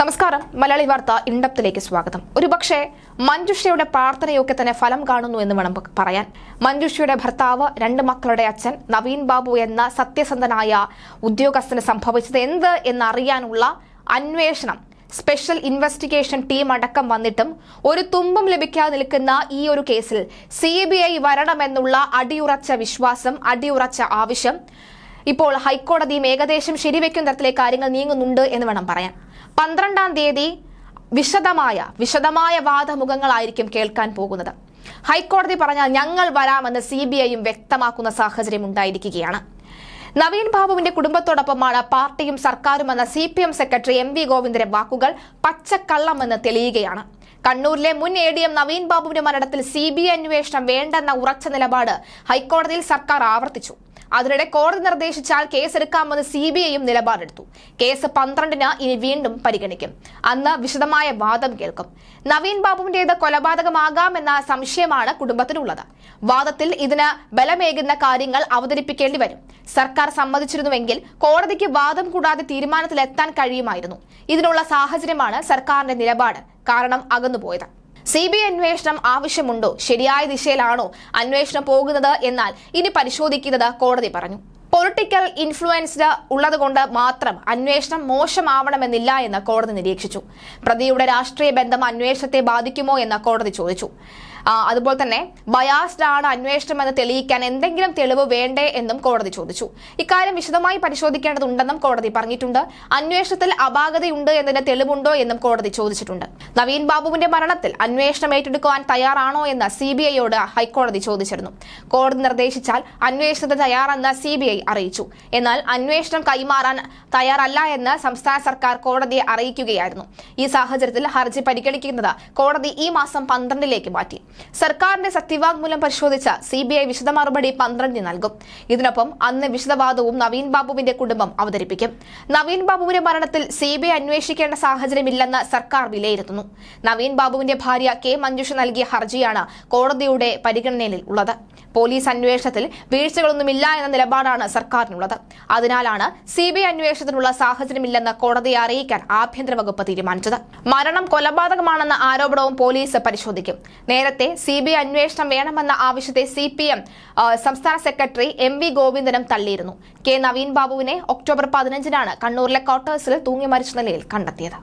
നമസ്കാരം മലയാളി വാർത്ത ഇണ്ടപ്തിലേക്ക് സ്വാഗതം ഒരുപക്ഷെ മഞ്ജുഷയുടെ പ്രാർത്ഥനയൊക്കെ തന്നെ ഫലം കാണുന്നു എന്ന് വേണം പറയാൻ മഞ്ജുഷയുടെ ഭർത്താവ് രണ്ട് മക്കളുടെ അച്ഛൻ നവീൻ ബാബു എന്ന സത്യസന്ധനായ ഉദ്യോഗസ്ഥന് സംഭവിച്ചത് എന്ത് എന്നറിയാനുള്ള അന്വേഷണം സ്പെഷ്യൽ ഇൻവെസ്റ്റിഗേഷൻ ടീം അടക്കം വന്നിട്ടും ഒരു തുമ്പും ലഭിക്കാതെ നിൽക്കുന്ന ഈ ഒരു കേസിൽ സി ബി ഐ വരണമെന്നുള്ള അടിയുറച്ച വിശ്വാസം അടിയുറച്ച ആവശ്യം ഇപ്പോൾ ഹൈക്കോടതിയും ഏകദേശം ശരിവെക്കും തരത്തിലെ കാര്യങ്ങൾ നീങ്ങുന്നുണ്ട് എന്ന് വേണം പറയാൻ പന്ത്രണ്ടാം തീയതി വിശദമായ വിശദമായ വാദമുഖങ്ങളായിരിക്കും കേൾക്കാൻ പോകുന്നത് ഹൈക്കോടതി പറഞ്ഞാൽ ഞങ്ങൾ വരാമെന്ന് സി ബി ഐയും വ്യക്തമാക്കുന്ന സാഹചര്യം ഉണ്ടായിരിക്കുകയാണ് നവീൻ ബാബുവിന്റെ കുടുംബത്തോടൊപ്പമാണ് പാർട്ടിയും സർക്കാരും എന്ന C P M secretary M V ഗോവിന്ദന്റെ വാക്കുകൾ പച്ചക്കള്ളമെന്ന് തെളിയുകയാണ് കണ്ണൂരിലെ മുൻ എ ഡി എം നവീൻ ബാബുവിന്റെ മരണത്തിൽ സി ബി ഐ അന്വേഷണം വേണ്ടെന്ന ഉറച്ച നിലപാട് ഹൈക്കോടതിയിൽ സർക്കാർ ആവർത്തിച്ചു അതിനിടെ കോടതി നിർദ്ദേശിച്ചാൽ കേസെടുക്കാമെന്ന് സി ബി ഐയും നിലപാടെടുത്തു കേസ് പന്ത്രണ്ടിന് ഇനി വീണ്ടും പരിഗണിക്കും അന്ന് വിശദമായ വാദം കേൾക്കും നവീൻ ബാബുവിന്റേത് കൊലപാതകമാകാമെന്ന സംശയമാണ് കുടുംബത്തിനുള്ളത് വാദത്തിൽ ഇതിന് ബലമേകുന്ന കാര്യങ്ങൾ അവതരിപ്പിക്കേണ്ടി വരും സർക്കാർ സമ്മതിച്ചിരുന്നുവെങ്കിൽ കോടതിക്ക് വാദം കൂടാതെ തീരുമാനത്തിലെത്താൻ കഴിയുമായിരുന്നു ഇതിനുള്ള സാഹചര്യമാണ് സർക്കാരിന്റെ നിലപാട് കാരണം അകന്നുപോയത് സി ബി ഐ അന്വേഷണം ആവശ്യമുണ്ടോ ശരിയായ ദിശയിലാണോ അന്വേഷണം പോകുന്നത് എന്നാൽ ഇനി പരിശോധിക്കുന്നത് കോടതി പറഞ്ഞു പൊളിറ്റിക്കൽ ഇൻഫ്ലുവൻസ്ഡ് ഉള്ളതുകൊണ്ട് മാത്രം അന്വേഷണം മോശമാവണമെന്നില്ല എന്ന് കോടതി നിരീക്ഷിച്ചു പ്രതിയുടെ രാഷ്ട്രീയ ബന്ധം അന്വേഷണത്തെ ബാധിക്കുമോ എന്ന് കോടതി ചോദിച്ചു അതുപോലെ തന്നെ ബയാസ്ഡ് ആണ് അന്വേഷണം എന്ന് തെളിയിക്കാൻ എന്തെങ്കിലും തെളിവ് വേണ്ടേ എന്നും കോടതി ചോദിച്ചു ഇക്കാര്യം വിശദമായി പരിശോധിക്കേണ്ടതുണ്ടെന്നും കോടതി പറഞ്ഞിട്ടുണ്ട് അന്വേഷണത്തിൽ അപാകതയുണ്ട് എന്നതിന്റെ തെളിവുണ്ടോ എന്നും കോടതി ചോദിച്ചിട്ടുണ്ട് നവീൻ ബാബുവിന്റെ മരണത്തിൽ അന്വേഷണം ഏറ്റെടുക്കുവാൻ തയ്യാറാണോ എന്ന് സി ബി ഐയോട് ഹൈക്കോടതി ചോദിച്ചിരുന്നു കോടതി നിർദ്ദേശിച്ചാൽ അന്വേഷണത്തിന് തയ്യാറെന്ന് സി ബി ഐ അറിയിച്ചു എന്നാൽ അന്വേഷണം കൈമാറാൻ തയ്യാറല്ല എന്ന് സംസ്ഥാന സർക്കാർ കോടതിയെ അറിയിക്കുകയായിരുന്നു ഈ സാഹചര്യത്തിൽ ഹർജി പരിഗണിക്കുന്നത് കോടതി ഈ മാസം പന്ത്രണ്ടിലേക്ക് മാറ്റി സർക്കാരിന്റെ സത്യവാങ്മൂലം പരിശോധിച്ച സി ബി ഐ വിശദ മറുപടി പന്ത്രണ്ടിന് നൽകും ഇതിനൊപ്പം അന്ന് വിശദവാദവും നവീൻ ബാബുവിന്റെ കുടുംബം അവതരിപ്പിക്കും നവീൻ ബാബുവിന്റെ മരണത്തിൽ സി ബി ഐ അന്വേഷിക്കേണ്ട സാഹചര്യമില്ലെന്ന് സർക്കാർ വിലയിരുത്തുന്നു നവീൻ ബാബുവിന്റെ ഭാര്യ കെ മഞ്ജുഷ നൽകിയ ഹർജിയാണ് കോടതിയുടെ പരിഗണനയിൽ ഉള്ളത് പോലീസ് അന്വേഷണത്തിൽ വീഴ്ചകളൊന്നുമില്ല എന്ന നിലപാടാണ് സർക്കാരിനുള്ളത് അതിനാലാണ് സി ബി ഐ അന്വേഷണത്തിനുള്ള സാഹചര്യമില്ലെന്ന് കോടതിയെ അറിയിക്കാൻ ആഭ്യന്തര വകുപ്പ് തീരുമാനിച്ചത് മരണം കൊലപാതകമാണെന്ന ആരോപണവും പോലീസ് പരിശോധിക്കും നേരത്തെ സി ബി ഐ അന്വേഷണം വേണമെന്ന ആവശ്യത്തെ സി പി എം സംസ്ഥാന സെക്രട്ടറി എം വി ഗോവിന്ദനും തള്ളിയിരുന്നു കെ നവീൻ ബാബുവിനെ ഒക്ടോബർ പതിനഞ്ചിനാണ് കണ്ണൂരിലെ ക്വാർട്ടേഴ്സിൽ തൂങ്ങി മരിച്ച നിലയിൽ കണ്ടെത്തിയത്